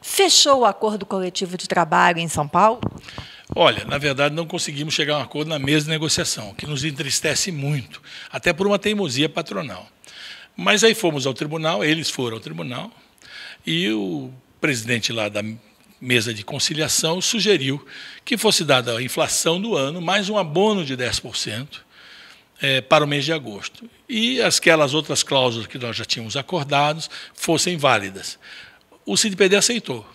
fechou o acordo coletivo de trabalho em São Paulo? Olha, na verdade não conseguimos chegar a um acordo na mesa de negociação, que nos entristece muito, até por uma teimosia patronal. Mas aí fomos ao tribunal, eles foram ao tribunal, e o presidente lá da mesa de conciliação sugeriu que fosse dada a inflação do ano, mais um abono de 10% é, eh, para o mês de agosto. E aquelas outras cláusulas que nós já tínhamos acordados fossem válidas. O CIDPD aceitou.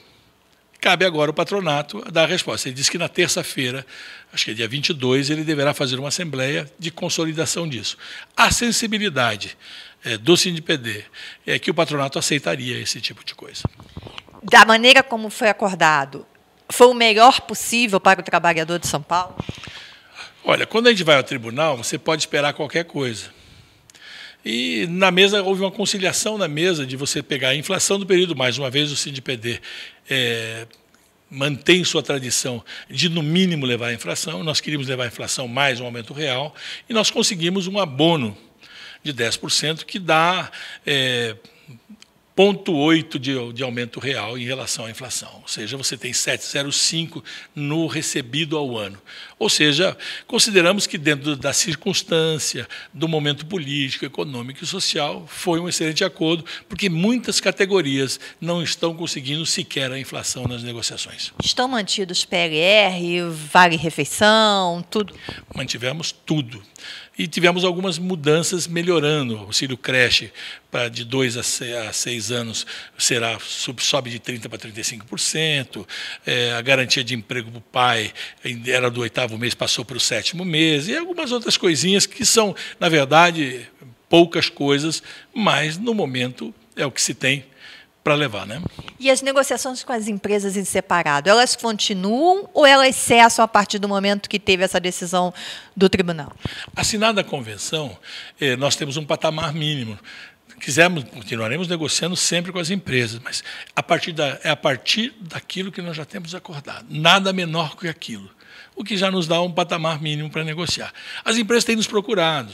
Cabe agora o patronato dar a resposta. Ele disse que na terça-feira, acho que é dia 22, ele deverá fazer uma assembleia de consolidação disso. A sensibilidade é, do CIDPD é que o patronato aceitaria esse tipo de coisa. Da maneira como foi acordado, foi o melhor possível para o trabalhador de São Paulo? Olha, quando a gente vai ao tribunal, você pode esperar qualquer coisa. E na mesa houve uma conciliação na mesa de você pegar a inflação do período, mais uma vez o CIDPD é, mantém sua tradição de, no mínimo, levar a inflação. Nós queríamos levar a inflação mais um aumento real e nós conseguimos um abono de 10%, que dá é, 0,8 de, de aumento real em relação à inflação. Ou seja, você tem 7,05 no recebido ao ano. Ou seja, consideramos que dentro da circunstância, do momento político, econômico e social, foi um excelente acordo, porque muitas categorias não estão conseguindo sequer a inflação nas negociações. Estão mantidos PLR, vale refeição, tudo? Mantivemos tudo e tivemos algumas mudanças melhorando. O auxílio creche para de 2 a 6 anos será sobe de 30% para 35%, é, a garantia de emprego para o pai era do oitavo mês, passou para o sétimo mês, e algumas outras coisinhas que são, na verdade, poucas coisas, mas no momento é o que se tem para levar, né? E as negociações com as empresas em separado, elas continuam ou elas cessam a partir do momento que teve essa decisão do tribunal? Assinada a convenção, eh, nós temos um patamar mínimo quisermos, continuaremos negociando sempre com as empresas, mas a partir da, é a partir daquilo que nós já temos acordado. Nada menor que aquilo o que já nos dá um patamar mínimo para negociar. As empresas têm nos procurado,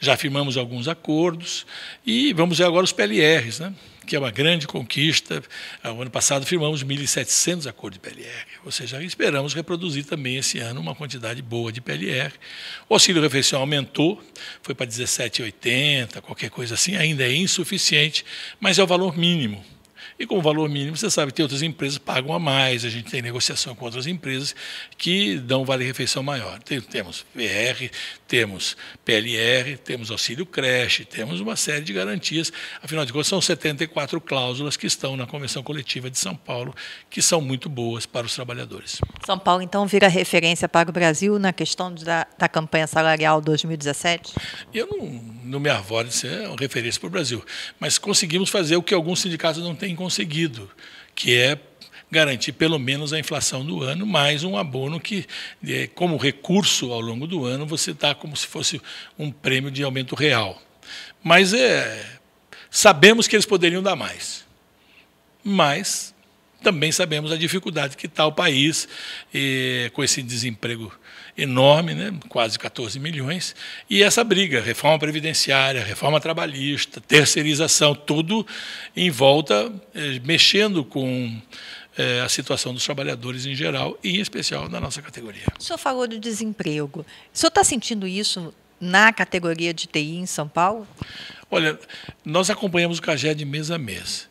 já firmamos alguns acordos e vamos ver agora os PLRs, né? que é uma grande conquista. Ah, o ano passado firmamos 1.700 acordos de PLR, ou seja, esperamos reproduzir também esse ano uma quantidade boa de PLR. O auxílio refeição aumentou, foi para 17,80, qualquer coisa assim, ainda é insuficiente, mas é o valor mínimo. E com o valor mínimo, você sabe, tem outras empresas que pagam a mais, a gente tem negociação com outras empresas que dão vale-refeição maior. Tem, temos VR, temos PLR, temos auxílio creche, temos uma série de garantias. Afinal de contas, são 74 cláusulas que estão na Convenção Coletiva de São Paulo, que são muito boas para os trabalhadores. São Paulo, então, vira referência para o Brasil na questão da, da campanha salarial 2017? Eu não no minha avó, isso é uma referência para o Brasil. Mas conseguimos fazer o que alguns sindicatos não têm conseguido, que é garantir pelo menos a inflação do ano, mais um abono que, é, como recurso ao longo do ano, você está como se fosse um prêmio de aumento real. Mas é, sabemos que eles poderiam dar mais. Mas também sabemos a dificuldade que está o país e, com esse desemprego enorme, né? quase 14 milhões, e essa briga, reforma previdenciária, reforma trabalhista, terceirização, tudo em volta, eh, mexendo com eh, a situação dos trabalhadores em geral e em especial na nossa categoria. O senhor falou do desemprego. O senhor está sentindo isso na categoria de TI em São Paulo? Olha, nós acompanhamos o CAGED mês a mês.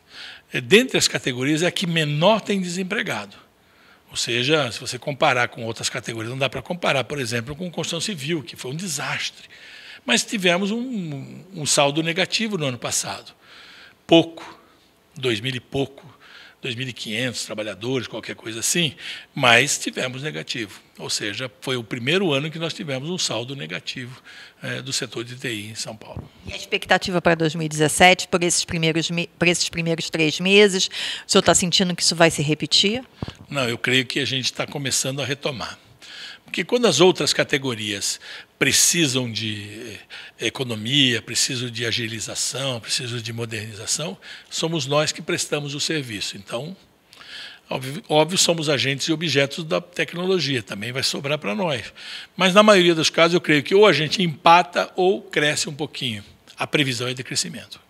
É, dentre as categorias, é a que menor tem desempregado. Ou seja, se você comparar com outras categorias, não dá para comparar, por exemplo, com construção civil, que foi um desastre. Mas tivemos um, um saldo negativo no ano passado. Pouco, dois mil e pouco 2.500 trabalhadores, qualquer coisa assim, mas tivemos negativo. Ou seja, foi o primeiro ano que nós tivemos um saldo negativo é, do setor de TI em São Paulo. E a expectativa para 2017, por esses primeiros, por esses primeiros três meses, o senhor está sentindo que isso vai se repetir? Não, eu creio que a gente está começando a retomar. Porque quando as outras categorias precisam de economia, precisam de agilização, precisam de modernização, somos nós que prestamos o serviço. Então, Óbvio, óbvio, somos agentes e objetos da tecnologia, também vai sobrar para nós. Mas, na maioria dos casos, eu creio que ou a gente empata ou cresce um pouquinho. A previsão é de crescimento.